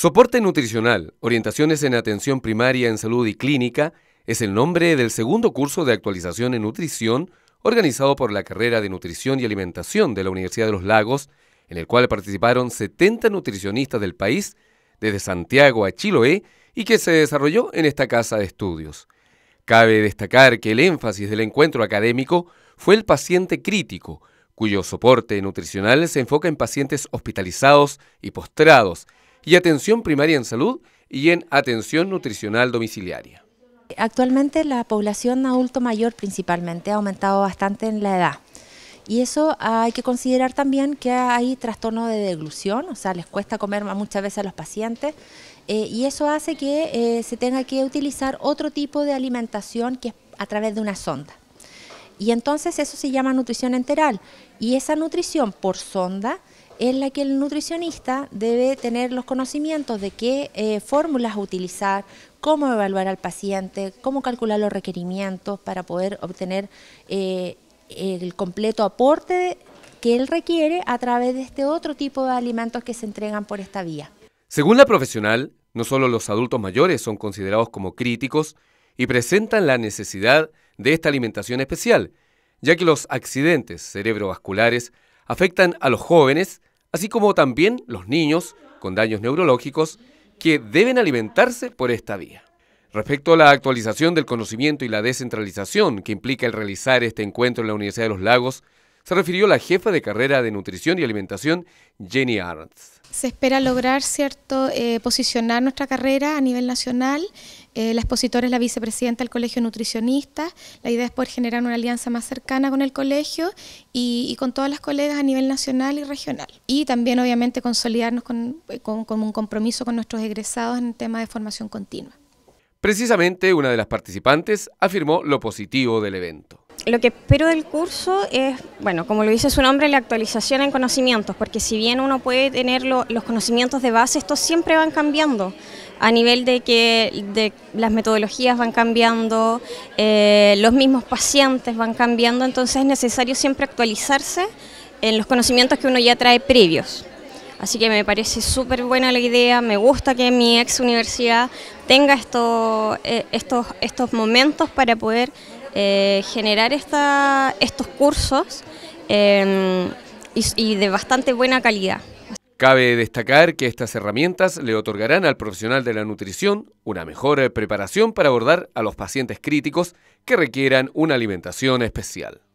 Soporte nutricional, orientaciones en atención primaria en salud y clínica es el nombre del segundo curso de actualización en nutrición organizado por la carrera de nutrición y alimentación de la Universidad de los Lagos, en el cual participaron 70 nutricionistas del país, desde Santiago a Chiloé, y que se desarrolló en esta casa de estudios. Cabe destacar que el énfasis del encuentro académico fue el paciente crítico, cuyo soporte nutricional se enfoca en pacientes hospitalizados y postrados, y atención primaria en salud y en atención nutricional domiciliaria. Actualmente la población adulto mayor principalmente ha aumentado bastante en la edad. Y eso hay que considerar también que hay trastorno de deglución, o sea, les cuesta comer muchas veces a los pacientes, eh, y eso hace que eh, se tenga que utilizar otro tipo de alimentación que es a través de una sonda. Y entonces eso se llama nutrición enteral. Y esa nutrición por sonda es la que el nutricionista debe tener los conocimientos de qué eh, fórmulas utilizar, cómo evaluar al paciente, cómo calcular los requerimientos para poder obtener eh, el completo aporte que él requiere a través de este otro tipo de alimentos que se entregan por esta vía. Según la profesional, no solo los adultos mayores son considerados como críticos y presentan la necesidad de esta alimentación especial, ya que los accidentes cerebrovasculares afectan a los jóvenes, así como también los niños con daños neurológicos que deben alimentarse por esta vía. Respecto a la actualización del conocimiento y la descentralización que implica el realizar este encuentro en la Universidad de los Lagos, se refirió la jefa de carrera de nutrición y alimentación, Jenny Arndt. Se espera lograr, ¿cierto?, eh, posicionar nuestra carrera a nivel nacional. Eh, la expositora es la vicepresidenta del Colegio Nutricionista. La idea es poder generar una alianza más cercana con el colegio y, con todas las colegas a nivel nacional y regional. Y también, obviamente, consolidarnos con, eh, con un compromiso con nuestros egresados en el tema de formación continua. Precisamente una de las participantes afirmó lo positivo del evento lo que espero del curso es, bueno, como lo dice su nombre, la actualización en conocimientos, porque si bien uno puede tener los conocimientos de base, estos siempre van cambiando a nivel de que las metodologías van cambiando, eh, los mismos pacientes van cambiando, entonces es necesario siempre actualizarse en los conocimientos que uno ya trae previos. Así que me parece súper buena la idea, me gusta que mi ex universidad tenga esto, eh, estos, estos momentos para poder eh, generar estos cursos em, y de bastante buena calidad. Cabe destacar que estas herramientas le otorgarán al profesional de la nutrición una mejor preparación para abordar a los pacientes críticos que requieran una alimentación especial.